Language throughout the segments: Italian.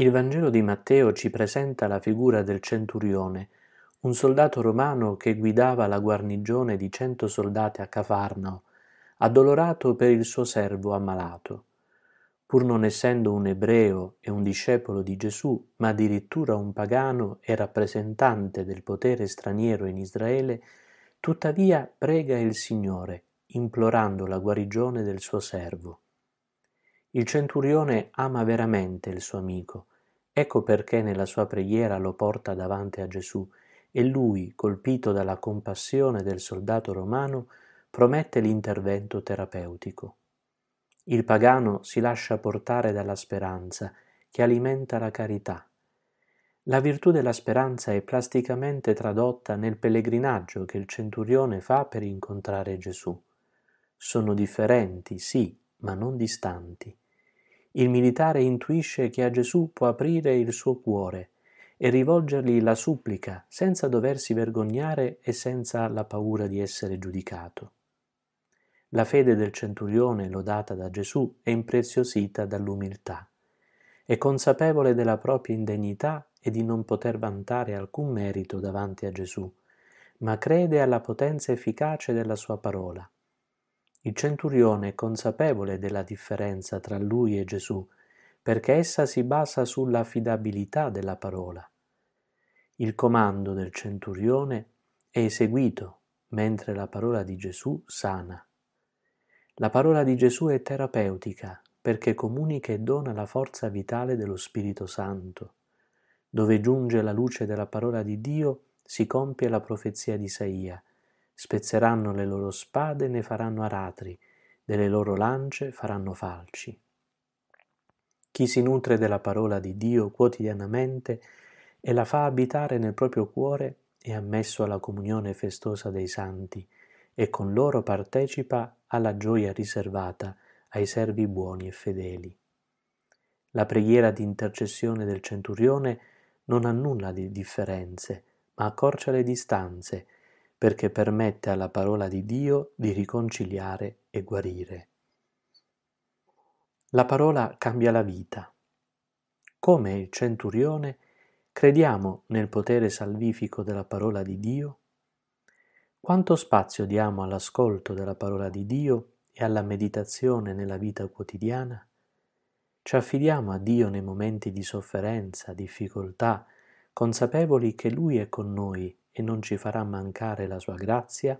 Il Vangelo di Matteo ci presenta la figura del centurione, un soldato romano che guidava la guarnigione di cento soldati a Cafarnao, addolorato per il suo servo ammalato. Pur non essendo un ebreo e un discepolo di Gesù, ma addirittura un pagano e rappresentante del potere straniero in Israele, tuttavia prega il Signore, implorando la guarigione del suo servo. Il centurione ama veramente il suo amico, ecco perché nella sua preghiera lo porta davanti a Gesù e lui, colpito dalla compassione del soldato romano, promette l'intervento terapeutico. Il pagano si lascia portare dalla speranza che alimenta la carità. La virtù della speranza è plasticamente tradotta nel pellegrinaggio che il centurione fa per incontrare Gesù. Sono differenti, sì, ma non distanti. Il militare intuisce che a Gesù può aprire il suo cuore e rivolgergli la supplica senza doversi vergognare e senza la paura di essere giudicato. La fede del centurione lodata da Gesù è impreziosita dall'umiltà. È consapevole della propria indegnità e di non poter vantare alcun merito davanti a Gesù, ma crede alla potenza efficace della sua parola il centurione è consapevole della differenza tra lui e Gesù, perché essa si basa sulla fidabilità della parola. Il comando del centurione è eseguito, mentre la parola di Gesù sana. La parola di Gesù è terapeutica, perché comunica e dona la forza vitale dello Spirito Santo. Dove giunge la luce della parola di Dio si compie la profezia di Isaia, spezzeranno le loro spade e ne faranno aratri, delle loro lance faranno falci. Chi si nutre della parola di Dio quotidianamente e la fa abitare nel proprio cuore è ammesso alla comunione festosa dei santi e con loro partecipa alla gioia riservata ai servi buoni e fedeli. La preghiera di intercessione del centurione non ha nulla di differenze, ma accorcia le distanze, perché permette alla parola di Dio di riconciliare e guarire. La parola cambia la vita. Come il centurione, crediamo nel potere salvifico della parola di Dio? Quanto spazio diamo all'ascolto della parola di Dio e alla meditazione nella vita quotidiana? Ci affidiamo a Dio nei momenti di sofferenza, difficoltà, consapevoli che Lui è con noi e non ci farà mancare la sua grazia?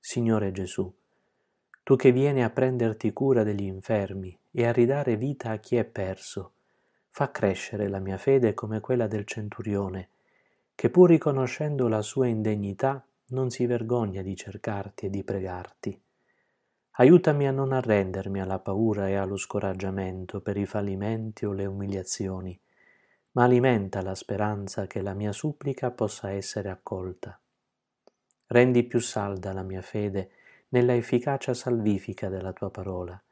Signore Gesù, tu che vieni a prenderti cura degli infermi e a ridare vita a chi è perso, fa crescere la mia fede come quella del centurione, che pur riconoscendo la sua indegnità non si vergogna di cercarti e di pregarti. Aiutami a non arrendermi alla paura e allo scoraggiamento per i fallimenti o le umiliazioni, ma alimenta la speranza che la mia supplica possa essere accolta. Rendi più salda la mia fede nella efficacia salvifica della tua parola,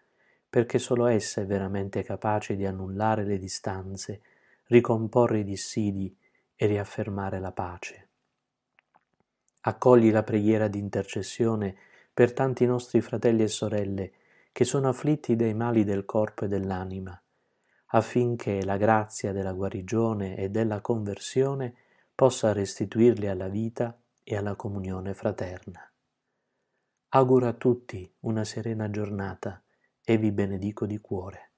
perché solo essa è veramente capace di annullare le distanze, ricomporre i dissidi e riaffermare la pace. Accogli la preghiera di intercessione per tanti nostri fratelli e sorelle che sono afflitti dai mali del corpo e dell'anima, affinché la grazia della guarigione e della conversione possa restituirli alla vita e alla comunione fraterna. Auguro a tutti una serena giornata e vi benedico di cuore.